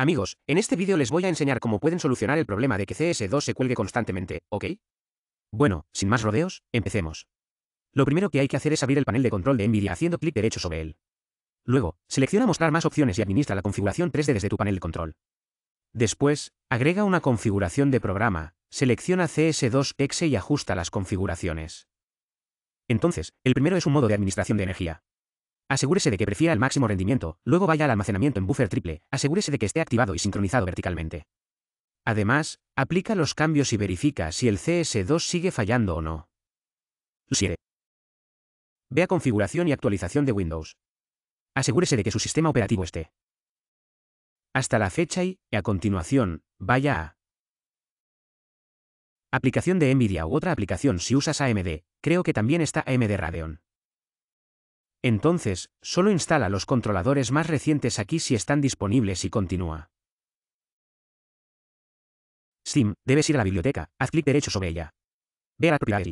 Amigos, en este vídeo les voy a enseñar cómo pueden solucionar el problema de que CS2 se cuelgue constantemente, ¿ok? Bueno, sin más rodeos, empecemos. Lo primero que hay que hacer es abrir el panel de control de NVIDIA haciendo clic derecho sobre él. Luego, selecciona mostrar más opciones y administra la configuración 3D desde tu panel de control. Después, agrega una configuración de programa, selecciona CS2 x y ajusta las configuraciones. Entonces, el primero es un modo de administración de energía. Asegúrese de que prefiera el máximo rendimiento, luego vaya al almacenamiento en buffer triple, asegúrese de que esté activado y sincronizado verticalmente. Además, aplica los cambios y verifica si el CS2 sigue fallando o no. Ve Vea configuración y actualización de Windows. Asegúrese de que su sistema operativo esté. Hasta la fecha y, a continuación, vaya a Aplicación de NVIDIA u otra aplicación si usas AMD, creo que también está AMD Radeon. Entonces, solo instala los controladores más recientes aquí si están disponibles y continúa. Steam, debes ir a la biblioteca, haz clic derecho sobre ella. Ve a la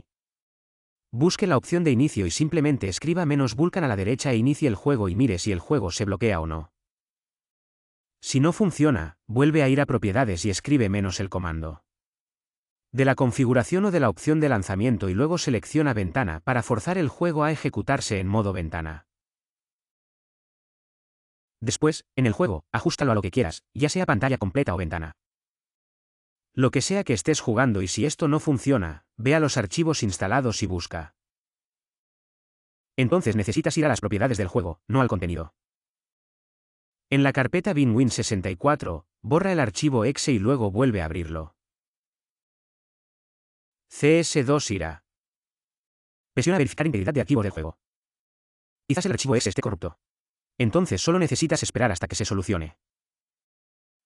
Busque la opción de inicio y simplemente escriba menos Vulcan a la derecha e inicie el juego y mire si el juego se bloquea o no. Si no funciona, vuelve a ir a propiedades y escribe menos el comando de la configuración o de la opción de lanzamiento y luego selecciona ventana para forzar el juego a ejecutarse en modo ventana. Después, en el juego, ajustalo a lo que quieras, ya sea pantalla completa o ventana. Lo que sea que estés jugando y si esto no funciona, ve a los archivos instalados y busca. Entonces necesitas ir a las propiedades del juego, no al contenido. En la carpeta binwin64, borra el archivo exe y luego vuelve a abrirlo. CS2 irá. Presiona verificar integridad de archivos del juego. Quizás el archivo S esté corrupto. Entonces solo necesitas esperar hasta que se solucione.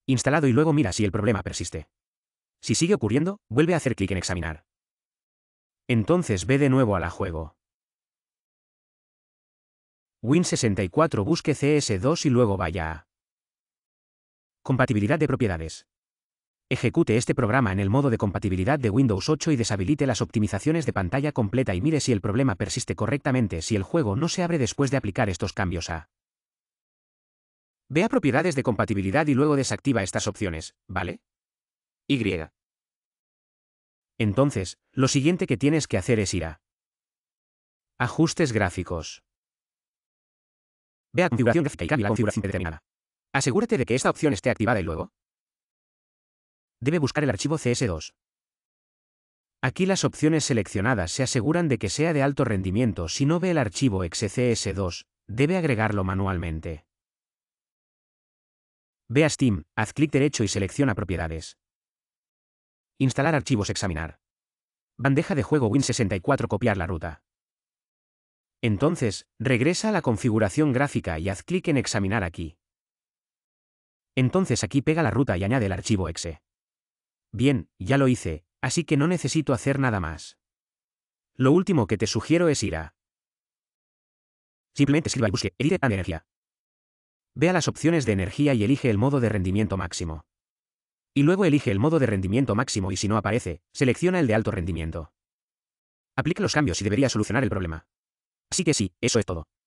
Instalado y luego mira si el problema persiste. Si sigue ocurriendo, vuelve a hacer clic en examinar. Entonces ve de nuevo a la juego. Win64 busque CS2 y luego vaya a Compatibilidad de propiedades. Ejecute este programa en el modo de compatibilidad de Windows 8 y deshabilite las optimizaciones de pantalla completa y mire si el problema persiste correctamente si el juego no se abre después de aplicar estos cambios a. Ve a propiedades de compatibilidad y luego desactiva estas opciones, ¿vale? Y. Entonces, lo siguiente que tienes que hacer es ir a. Ajustes gráficos. Ve a configuración gráfica y la configuración determinada. Asegúrate de que esta opción esté activada y luego, debe buscar el archivo CS2. Aquí las opciones seleccionadas se aseguran de que sea de alto rendimiento. Si no ve el archivo cs 2 debe agregarlo manualmente. Ve a Steam, haz clic derecho y selecciona Propiedades. Instalar archivos Examinar. Bandeja de juego Win64 Copiar la ruta. Entonces, regresa a la configuración gráfica y haz clic en Examinar aquí. Entonces aquí pega la ruta y añade el archivo exe. Bien, ya lo hice, así que no necesito hacer nada más. Lo último que te sugiero es ir a... Simplemente escriba y busque Edit energía. Ve a las opciones de energía y elige el modo de rendimiento máximo. Y luego elige el modo de rendimiento máximo y si no aparece, selecciona el de alto rendimiento. Aplica los cambios y debería solucionar el problema. Así que sí, eso es todo.